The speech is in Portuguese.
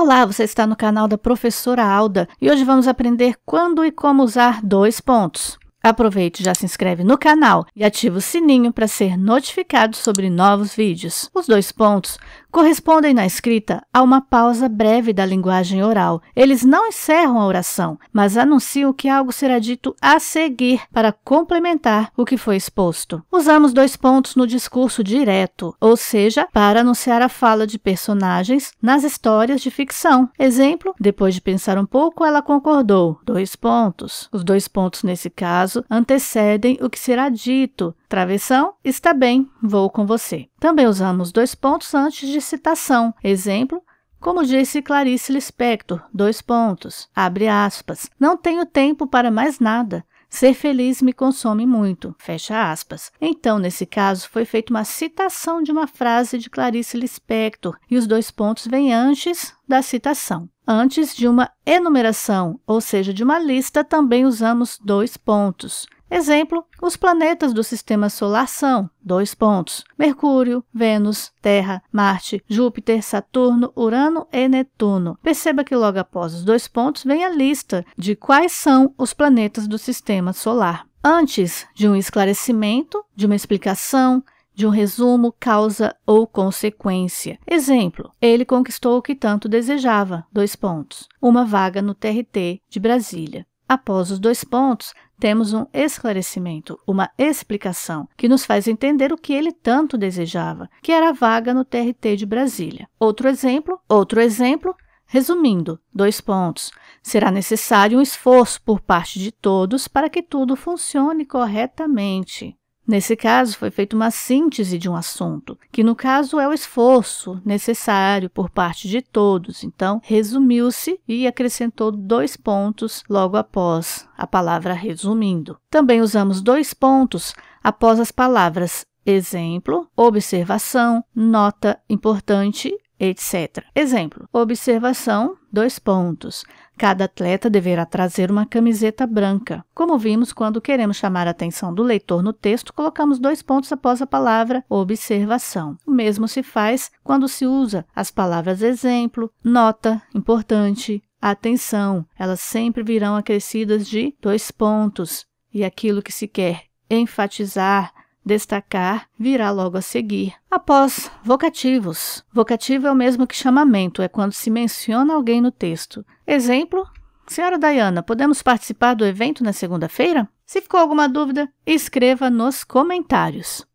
Olá, você está no canal da professora Alda e hoje vamos aprender quando e como usar dois pontos. Aproveite e já se inscreve no canal e ativa o sininho para ser notificado sobre novos vídeos. Os dois pontos correspondem na escrita a uma pausa breve da linguagem oral. Eles não encerram a oração, mas anunciam que algo será dito a seguir para complementar o que foi exposto. Usamos dois pontos no discurso direto, ou seja, para anunciar a fala de personagens nas histórias de ficção. Exemplo: depois de pensar um pouco, ela concordou. Dois pontos. Os dois pontos nesse caso antecedem o que será dito Travessão, está bem, vou com você. Também usamos dois pontos antes de citação. Exemplo, como disse Clarice Lispector, dois pontos, abre aspas, não tenho tempo para mais nada. Ser feliz me consome muito, fecha aspas. Então, nesse caso, foi feita uma citação de uma frase de Clarice Lispector e os dois pontos vêm antes da citação. Antes de uma enumeração, ou seja, de uma lista, também usamos dois pontos. Exemplo, os planetas do sistema solar são, dois pontos, Mercúrio, Vênus, Terra, Marte, Júpiter, Saturno, Urano e Netuno. Perceba que logo após os dois pontos vem a lista de quais são os planetas do sistema solar. Antes de um esclarecimento, de uma explicação, de um resumo, causa ou consequência. Exemplo: ele conquistou o que tanto desejava, dois pontos, uma vaga no TRT de Brasília. Após os dois pontos, temos um esclarecimento, uma explicação, que nos faz entender o que ele tanto desejava, que era a vaga no TRT de Brasília. Outro exemplo, outro exemplo, resumindo, dois pontos. Será necessário um esforço por parte de todos para que tudo funcione corretamente. Nesse caso, foi feita uma síntese de um assunto, que no caso é o esforço necessário por parte de todos. Então, resumiu-se e acrescentou dois pontos logo após a palavra resumindo. Também usamos dois pontos após as palavras exemplo, observação, nota importante, etc. Exemplo: observação Dois pontos. Cada atleta deverá trazer uma camiseta branca. Como vimos, quando queremos chamar a atenção do leitor no texto, colocamos dois pontos após a palavra observação. O mesmo se faz quando se usa as palavras exemplo, nota, importante, atenção. Elas sempre virão acrescidas de dois pontos. E aquilo que se quer enfatizar, Destacar virá logo a seguir. Após vocativos. Vocativo é o mesmo que chamamento, é quando se menciona alguém no texto. Exemplo: Senhora Dayana, podemos participar do evento na segunda-feira? Se ficou alguma dúvida, escreva nos comentários.